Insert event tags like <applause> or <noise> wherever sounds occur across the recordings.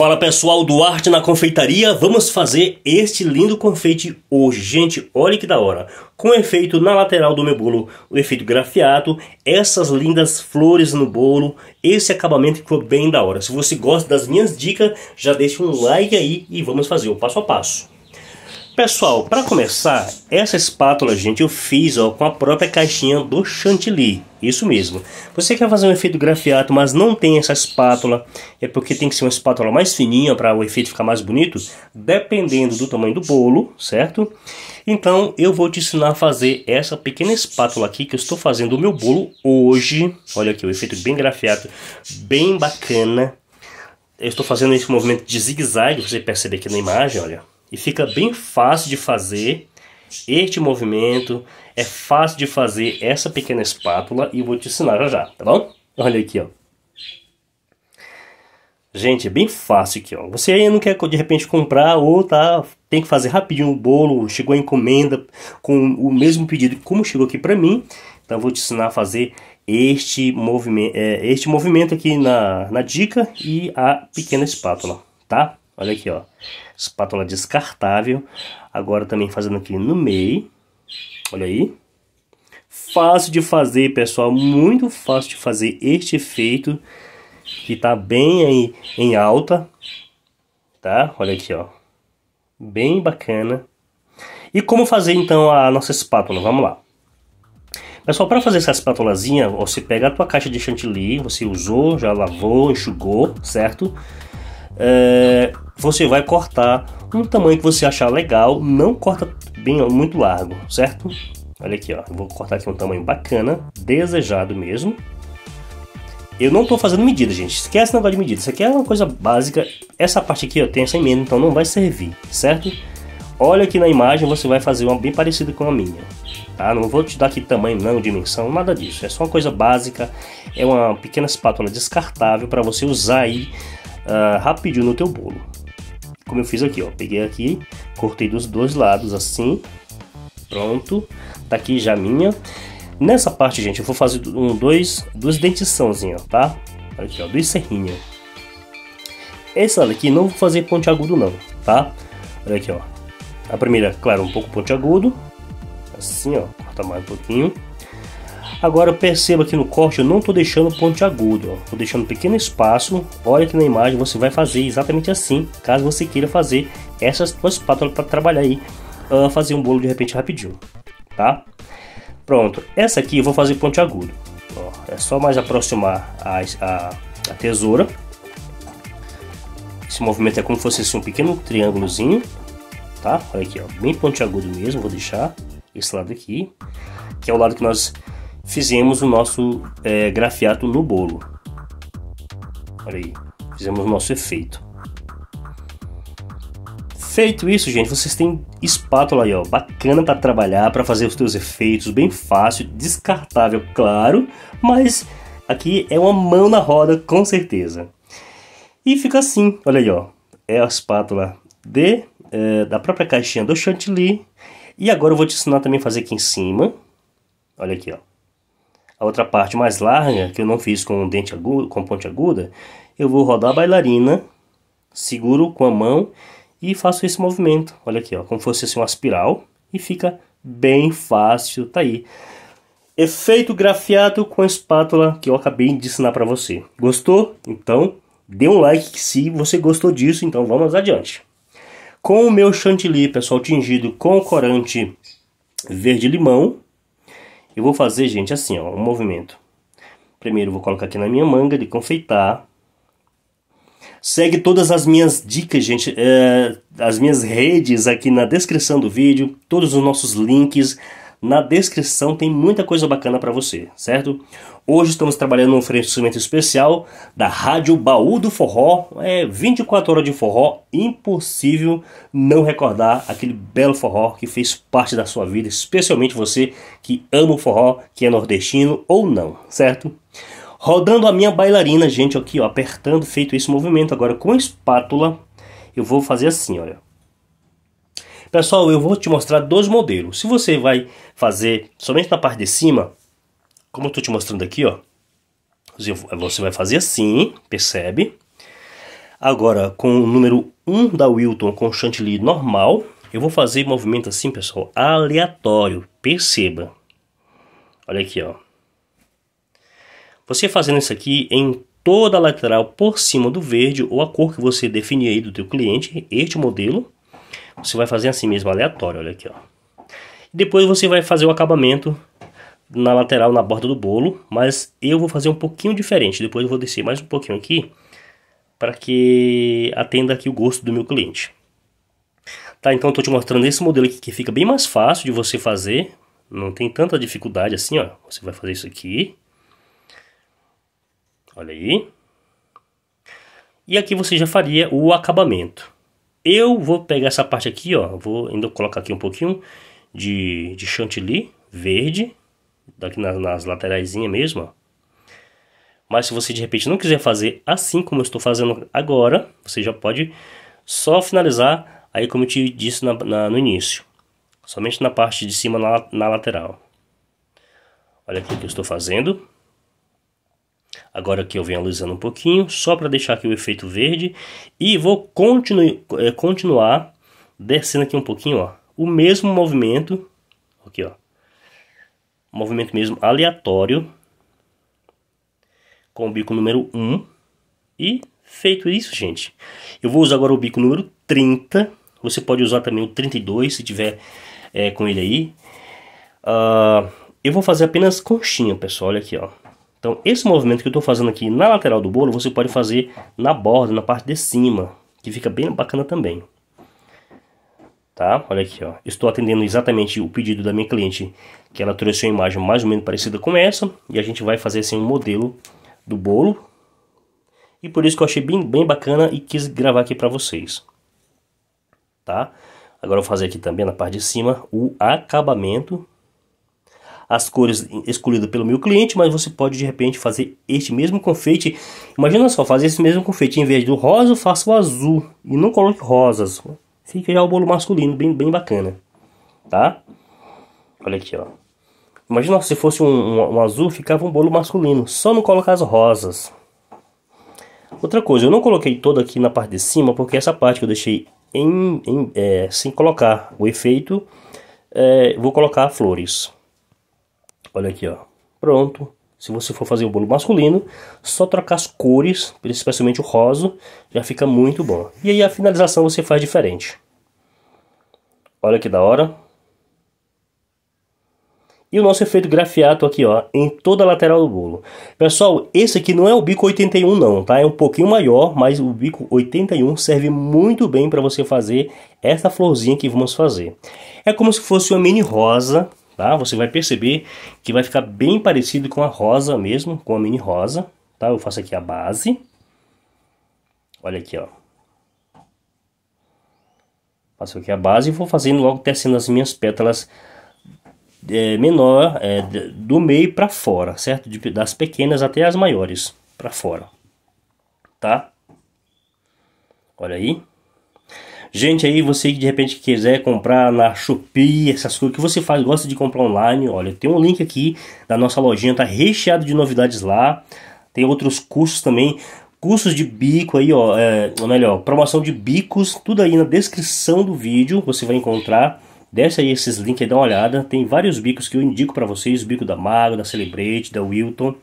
Fala pessoal do Arte na Confeitaria, vamos fazer este lindo confeite hoje. Gente, olha que da hora. Com efeito na lateral do meu bolo, o efeito grafiato, essas lindas flores no bolo, esse acabamento ficou bem da hora. Se você gosta das minhas dicas, já deixa um like aí e vamos fazer o passo a passo. Pessoal, para começar, essa espátula, gente, eu fiz ó, com a própria caixinha do chantilly. Isso mesmo. Você quer fazer um efeito grafiato, mas não tem essa espátula, é porque tem que ser uma espátula mais fininha para o efeito ficar mais bonito, dependendo do tamanho do bolo, certo? Então, eu vou te ensinar a fazer essa pequena espátula aqui que eu estou fazendo o meu bolo hoje. Olha aqui, o efeito bem grafiato, bem bacana. Eu estou fazendo esse movimento de zigue-zague, você percebe aqui na imagem, olha e fica bem fácil de fazer este movimento, é fácil de fazer essa pequena espátula e vou te ensinar já já, tá bom? Olha aqui, ó. Gente, é bem fácil aqui, ó. Você aí não quer de repente comprar ou tá tem que fazer rapidinho o um bolo, chegou a encomenda com o mesmo pedido como chegou aqui para mim. Então eu vou te ensinar a fazer este movimento, é, este movimento aqui na, na dica e a pequena espátula, tá? Olha aqui, ó. Espátula descartável. Agora também fazendo aqui no meio. Olha aí. Fácil de fazer, pessoal. Muito fácil de fazer este efeito. Que tá bem aí em alta. Tá? Olha aqui, ó. Bem bacana. E como fazer então a nossa espátula? Vamos lá. Pessoal, para fazer essa espátulazinha, você pega a tua caixa de chantilly, você usou, já lavou, enxugou, certo? Certo? é, você vai cortar um tamanho que você achar legal, não corta bem muito largo, certo? Olha aqui, ó, eu vou cortar aqui um tamanho bacana, desejado mesmo. Eu não estou fazendo medida, gente. Esquece o negócio de medida. Isso aqui é uma coisa básica. Essa parte aqui, ó, tem essa emenda, então não vai servir, certo? Olha aqui na imagem, você vai fazer uma bem parecida com a minha, tá? Não vou te dar aqui tamanho, não, dimensão, nada disso. É só uma coisa básica. É uma pequena espátula descartável para você usar aí uh, rapidinho no teu bolo. Como eu fiz aqui, ó. Peguei aqui, cortei dos dois lados assim. Pronto. Tá aqui já minha. Nessa parte, gente, eu vou fazer um, dois, duas dentiçãozinhas, tá? Aqui, ó, duas serrinhas. Essa daqui não vou fazer pontiagudo não, tá? Olha aqui, ó. A primeira, claro, um pouco pontiagudo. Assim, ó, corta mais um pouquinho. Agora perceba que no corte eu não estou deixando ponte agudo, estou deixando um pequeno espaço. Olha que na imagem você vai fazer exatamente assim, caso você queira fazer essas duas espátulas para trabalhar aí, uh, fazer um bolo de repente rapidinho, tá? Pronto, essa aqui eu vou fazer ponte agudo. Ó, é só mais aproximar a, a, a tesoura. Esse movimento é como se fosse assim, um pequeno triângulozinho, tá? Olha aqui, ó, bem pontiagudo mesmo, vou deixar esse lado aqui, que é o lado que nós fizemos o nosso é, grafiato no bolo. Olha aí, fizemos o nosso efeito. Feito isso, gente, vocês têm espátula aí, ó, bacana para trabalhar, para fazer os seus efeitos, bem fácil, descartável, claro, mas aqui é uma mão na roda, com certeza. E fica assim, olha aí, ó, é a espátula de, é, da própria caixinha do chantilly. E agora eu vou te ensinar também a fazer aqui em cima. Olha aqui, ó a outra parte mais larga, que eu não fiz com dente agudo, com ponte aguda, eu vou rodar a bailarina, seguro com a mão e faço esse movimento. Olha aqui, ó, como fosse assim uma espiral e fica bem fácil, tá aí. Efeito grafiado com a espátula que eu acabei de ensinar para você. Gostou? Então, dê um like se você gostou disso, então vamos adiante. Com o meu chantilly, pessoal, tingido com corante verde-limão, eu vou fazer, gente, assim, ó, um movimento. Primeiro vou colocar aqui na minha manga de confeitar. Segue todas as minhas dicas, gente, é, as minhas redes aqui na descrição do vídeo, todos os nossos links, na descrição tem muita coisa bacana para você, certo? Hoje estamos trabalhando um oferecimento especial da Rádio Baú do Forró. É 24 horas de forró, impossível não recordar aquele belo forró que fez parte da sua vida, especialmente você que ama o forró, que é nordestino ou não, certo? Rodando a minha bailarina, gente, aqui ó, apertando, feito esse movimento agora com espátula, eu vou fazer assim, olha. Pessoal, eu vou te mostrar dois modelos. Se você vai fazer somente na parte de cima, como eu estou te mostrando aqui, ó, você vai fazer assim, percebe? Agora, com o número 1 da Wilton com chantilly normal, eu vou fazer movimento assim, pessoal, aleatório, perceba. Olha aqui, ó. Você fazendo isso aqui em toda a lateral por cima do verde ou a cor que você definir aí do teu cliente, este modelo, você vai fazer assim mesmo, aleatório, olha aqui, ó. Depois você vai fazer o acabamento na lateral, na borda do bolo, mas eu vou fazer um pouquinho diferente. Depois eu vou descer mais um pouquinho aqui, para que atenda aqui o gosto do meu cliente. Tá, então eu tô te mostrando esse modelo aqui que fica bem mais fácil de você fazer. Não tem tanta dificuldade assim, ó. Você vai fazer isso aqui. Olha aí. E aqui você já faria o acabamento. Eu vou pegar essa parte aqui, ó, vou ainda colocar aqui um pouquinho de, de chantilly verde, daqui nas, nas mesmo, ó. Mas se você de repente não quiser fazer assim como eu estou fazendo agora, você já pode só finalizar aí como eu te disse na, na, no início. Somente na parte de cima na, na lateral. Olha aqui o que eu estou fazendo. Agora aqui eu venho alisando um pouquinho, só para deixar aqui o efeito verde. E vou continu é, continuar descendo aqui um pouquinho, ó. O mesmo movimento, aqui ó. movimento mesmo aleatório. Com o bico número 1. E feito isso, gente. Eu vou usar agora o bico número 30. Você pode usar também o 32, se tiver é, com ele aí. Uh, eu vou fazer apenas conchinha, pessoal. Olha aqui, ó. Então, esse movimento que eu estou fazendo aqui na lateral do bolo, você pode fazer na borda, na parte de cima, que fica bem bacana também. Tá? Olha aqui, ó. Estou atendendo exatamente o pedido da minha cliente, que ela trouxe uma imagem mais ou menos parecida com essa, e a gente vai fazer assim um modelo do bolo. E por isso que eu achei bem, bem bacana e quis gravar aqui para vocês. Tá? Agora eu vou fazer aqui também na parte de cima o acabamento as cores escolhidas pelo meu cliente, mas você pode de repente fazer este mesmo confeite. Imagina só, fazer esse mesmo confeite, em vez do rosa, faça o azul e não coloque rosas. Fica já o bolo masculino, bem, bem bacana, tá? Olha aqui, ó. Imagina se fosse um, um, um azul, ficava um bolo masculino, só não colocar as rosas. Outra coisa, eu não coloquei toda aqui na parte de cima, porque essa parte que eu deixei em, em, é, sem colocar o efeito, é, vou colocar flores. Olha aqui, ó. Pronto. Se você for fazer o bolo masculino, só trocar as cores, especialmente o rosa, já fica muito bom. E aí a finalização você faz diferente. Olha que da hora. E o nosso efeito grafiato aqui, ó, em toda a lateral do bolo. Pessoal, esse aqui não é o bico 81 não, tá? É um pouquinho maior, mas o bico 81 serve muito bem para você fazer essa florzinha que vamos fazer. É como se fosse uma mini rosa, tá? Você vai perceber que vai ficar bem parecido com a rosa mesmo, com a mini rosa, tá? Eu faço aqui a base. Olha aqui, ó. Faço aqui a base e vou fazendo logo tecendo as minhas pétalas é, menor é, do meio para fora, certo? De, das pequenas até as maiores para fora, tá? Olha aí. Gente, aí você que de repente quiser comprar na Shopee, essas coisas que você faz, gosta de comprar online, olha, tem um link aqui da nossa lojinha, tá recheado de novidades lá. Tem outros cursos também, cursos de bico aí, ó, é, ou melhor, promoção de bicos, tudo aí na descrição do vídeo, você vai encontrar. Desce aí esses links aí, dá uma olhada. Tem vários bicos que eu indico para vocês, bico da Mago, da Celebrate, da Wilton.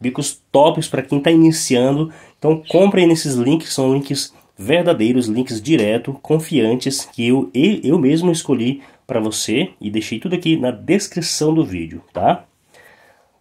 Bicos tops para quem está iniciando. Então comprem nesses links, são links verdadeiros links direto, confiantes, que eu, eu mesmo escolhi para você e deixei tudo aqui na descrição do vídeo, tá?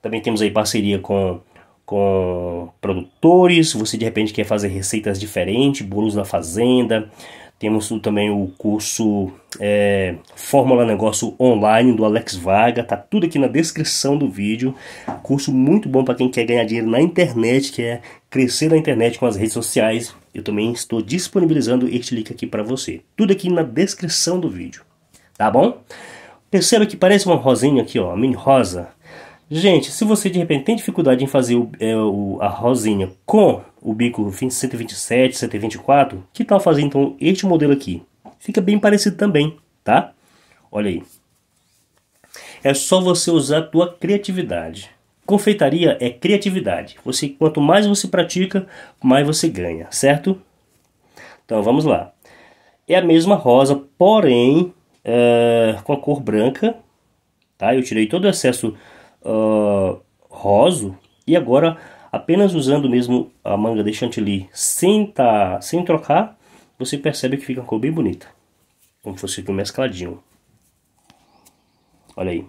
Também temos aí parceria com, com produtores, você de repente quer fazer receitas diferentes, bolos na fazenda, temos também o curso é, Fórmula Negócio Online do Alex Vaga, tá tudo aqui na descrição do vídeo. Curso muito bom para quem quer ganhar dinheiro na internet, quer é crescer na internet com as redes sociais. Eu também estou disponibilizando este link aqui para você. Tudo aqui na descrição do vídeo, tá bom? Perceba que parece uma rosinha aqui, ó, mini rosa. Gente, se você de repente tem dificuldade em fazer o, é, o, a rosinha com o bico 20, 127, 124, que tal tá fazer então este modelo aqui? Fica bem parecido também, tá? Olha aí. É só você usar a tua criatividade. Confeitaria é criatividade. Você quanto mais você pratica, mais você ganha, certo? Então vamos lá. É a mesma rosa, porém é, com a cor branca, tá? Eu tirei todo o excesso uh, e agora apenas usando mesmo a manga de chantilly sem, tá, sem trocar, você percebe que fica uma cor bem bonita. Como se fosse um mescladinho. Olha aí.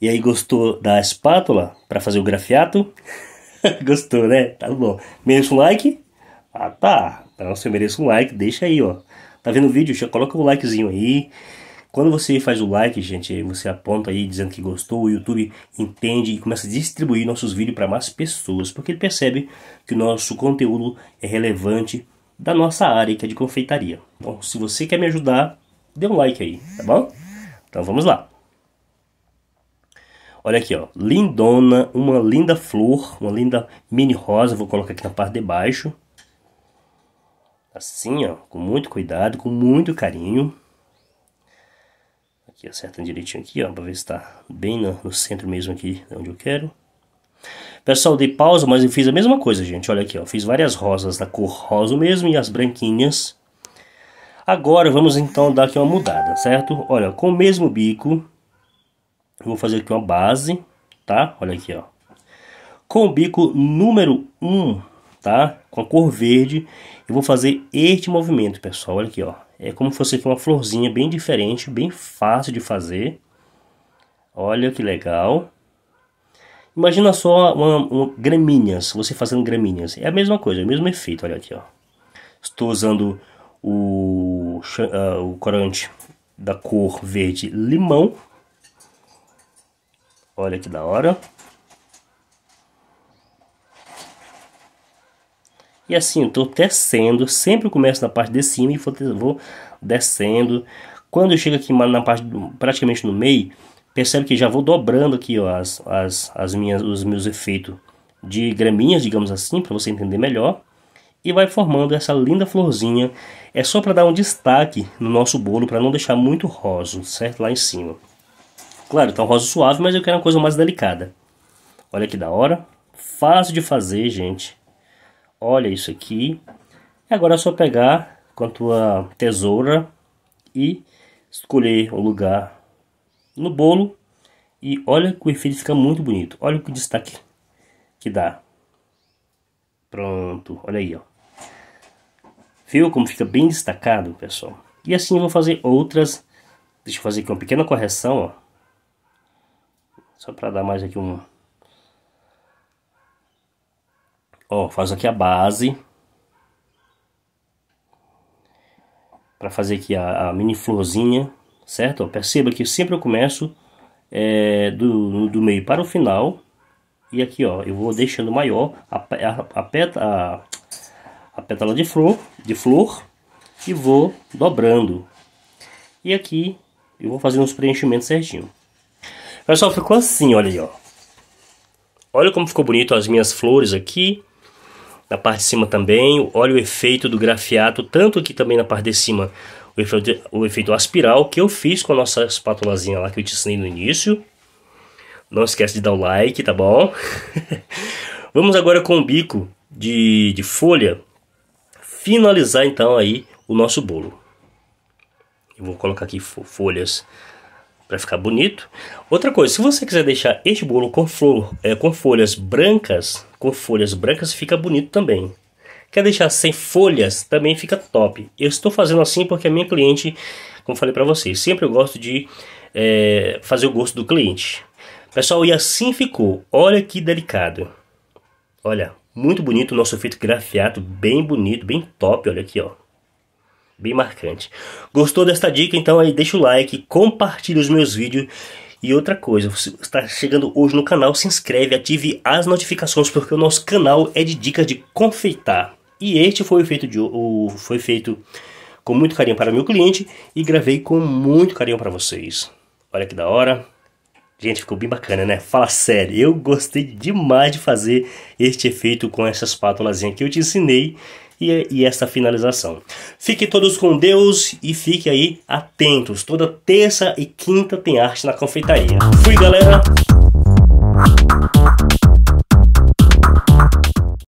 E aí, gostou da espátula para fazer o grafiato? <laughs> gostou, né? Tá bom. Merece um like? Ah, tá. Então, se eu mereço um like, deixa aí, ó. Tá vendo o vídeo? Já coloca o um likezinho aí. Quando você faz o like, gente, você aponta aí dizendo que gostou, o YouTube entende e começa a distribuir nossos vídeos para mais pessoas, porque ele percebe que o nosso conteúdo é relevante da nossa área, que é de confeitaria. Então, se você quer me ajudar, dê um like aí, tá bom? Então vamos lá. Olha aqui, ó, lindona, uma linda flor, uma linda mini rosa, vou colocar aqui na parte de baixo. Assim, ó, com muito cuidado, com muito carinho aqui, acerta direitinho aqui, ó, pra ver se tá bem no, no centro mesmo aqui, é onde eu quero. Pessoal, dei pausa, mas eu fiz a mesma coisa, gente, olha aqui, ó, fiz várias rosas da cor rosa mesmo e as branquinhas. Agora, vamos então dar aqui uma mudada, certo? Olha, com o mesmo bico, eu vou fazer aqui uma base, tá? Olha aqui, ó. Com o bico número 1, um, tá? Com a cor verde, eu vou fazer este movimento, pessoal, olha aqui, ó é como se fosse uma florzinha bem diferente, bem fácil de fazer. Olha que legal. Imagina só uma, uma, graminhas, você fazendo graminhas. É a mesma coisa, é o mesmo efeito, olha aqui, ó. Estou usando o, uh, o corante da cor verde limão. Olha que da hora. E assim, eu estou descendo, sempre começo na parte de cima e vou, descendo. Quando eu chego aqui na parte praticamente no meio, percebe que já vou dobrando aqui ó, as, as, as minhas, os meus efeitos de graminhas, digamos assim, para você entender melhor. E vai formando essa linda florzinha. É só para dar um destaque no nosso bolo, para não deixar muito rosa, certo? Lá em cima. Claro, tá um rosa suave, mas eu quero uma coisa mais delicada. Olha que da hora. Fácil de fazer, gente olha isso aqui. Agora é só pegar com a tua tesoura e escolher o lugar no bolo. E olha que o efeito fica muito bonito. Olha que destaque que dá. Pronto, olha aí, ó. Viu como fica bem destacado, pessoal? E assim eu vou fazer outras. Deixa eu fazer aqui uma pequena correção, ó. Só para dar mais aqui um Ó, faz aqui a base. Para fazer aqui a, a, mini florzinha, certo? Ó, perceba que sempre eu começo é, do, do meio para o final. E aqui, ó, eu vou deixando maior a, a, a, peta, a, a pétala de flor, de flor e vou dobrando. E aqui eu vou fazendo os preenchimentos certinho. Pessoal, ficou assim, olha aí, ó. Olha como ficou bonito as minhas flores aqui na parte de cima também. Olha o efeito do grafiato, tanto aqui também na parte de cima, o efeito, o efeito aspiral que eu fiz com a nossa espátulazinha lá que eu te ensinei no início. Não esquece de dar o like, tá bom? <laughs> Vamos agora com o bico de, de folha finalizar então aí o nosso bolo. Eu vou colocar aqui folhas para ficar bonito. Outra coisa, se você quiser deixar este bolo com, flor, é, com folhas brancas, com folhas brancas fica bonito também. Quer deixar sem folhas também fica top. Eu estou fazendo assim porque a minha cliente, como falei para vocês, sempre eu gosto de é, fazer o gosto do cliente. Pessoal, e assim ficou. Olha que delicado. Olha, muito bonito o nosso efeito grafiato, bem bonito, bem top, olha aqui, ó. Bem marcante. Gostou desta dica? Então aí deixa o like, compartilha os meus vídeos e outra coisa, você está chegando hoje no canal, se inscreve, ative as notificações, porque o nosso canal é de dicas de confeitar. E este foi feito, de, o, foi feito com muito carinho para meu cliente e gravei com muito carinho para vocês. Olha que da hora. Gente, ficou bem bacana, né? Fala sério, eu gostei demais de fazer este efeito com essa espátulazinha que eu te ensinei e, e esta finalização. Fiquem todos com Deus e fiquem aí atentos. Toda terça e quinta tem arte na confeitaria. Fui, galera!